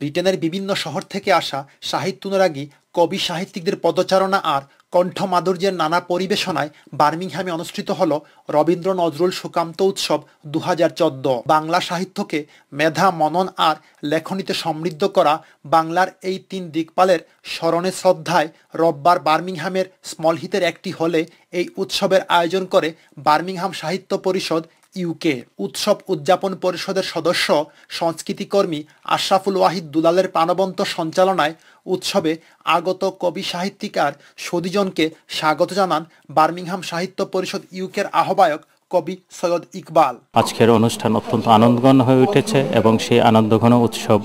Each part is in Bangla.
ব্রিটেনের বিভিন্ন শহর থেকে আসা সাহিত্যনুরাগী কবি সাহিত্যিকদের পদচারণা আর কণ্ঠ মাধুর্যের নানা পরিবেশনায় বার্মিংহামে অনুষ্ঠিত হল রবীন্দ্র নজরুল সুকান্ত উৎসব দু বাংলা সাহিত্যকে মেধা মনন আর লেখনীতে সমৃদ্ধ করা বাংলার এই তিন দিকপালের স্মরণে শ্রদ্ধায় রববার বার্মিংহামের স্মলহিতের একটি হলে এই উৎসবের আয়োজন করে বার্মিংহাম সাহিত্য পরিষদ ইউকে উৎসব উদযাপন পরিষদের সদস্য সংস্কৃতিকর্মী আশরাফুল ওয়াহিদ দুলালের প্রাণবন্ত সঞ্চালনায় উৎসবে আগত কবি সাহিত্যিকার সদিজনকে স্বাগত জানান বার্মিংহাম সাহিত্য পরিষদ ইউকের আহ্বায়ক কবি সৈয়দ ইকবাল আজকের অনুষ্ঠান অত্যন্ত আনন্দঘন হয়ে উঠেছে এবং সেই আনন্দঘন উৎসব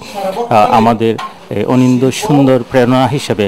আমাদের অনিন্দ সুন্দর প্রেরণা হিসেবে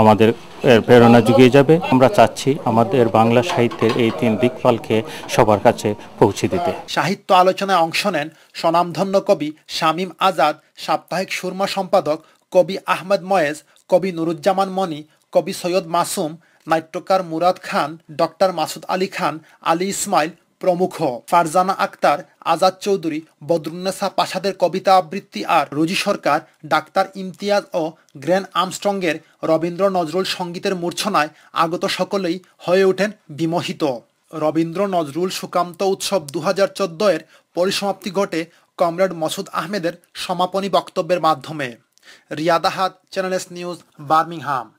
আমাদের এর প্রেরণা জুগিয়ে যাবে আমরা চাচ্ছি আমাদের বাংলা সাহিত্যের এই তিন দিকপালকে সবার কাছে পৌঁছে দিতে সাহিত্য আলোচনায় অংশ নেন স্বনামধন্য কবি শামীম আজাদ সাপ্তাহিক সুরমা সম্পাদক কবি আহমদ ময়েজ কবি নুরুজ্জামান মনি কবি সৈয়দ মাসুম নাট্যকার মুরাদ খান ডক্টর মাসুদ আলী খান আলী ইসমাইল প্রমুখ ফারজানা আক্তার আজাদ চৌধুরী বদরুন্নেসা পাশাদের কবিতা আবৃত্তি আর রুজি সরকার ডাক্তার ইমতিয়াজ ও গ্র্যান আমস্ট্রংয়ের রবীন্দ্র নজরুল সঙ্গীতের মূর্ছনায় আগত সকলেই হয়ে ওঠেন বিমোহিত রবীন্দ্র নজরুল সুকান্ত উৎসব দু হাজার এর পরিসমাপ্তি ঘটে কমরেড মসুদ আহমেদের সমাপনী বক্তব্যের মাধ্যমে রিয়াদাহাত চ্যানেলস নিউজ বার্মিংহাম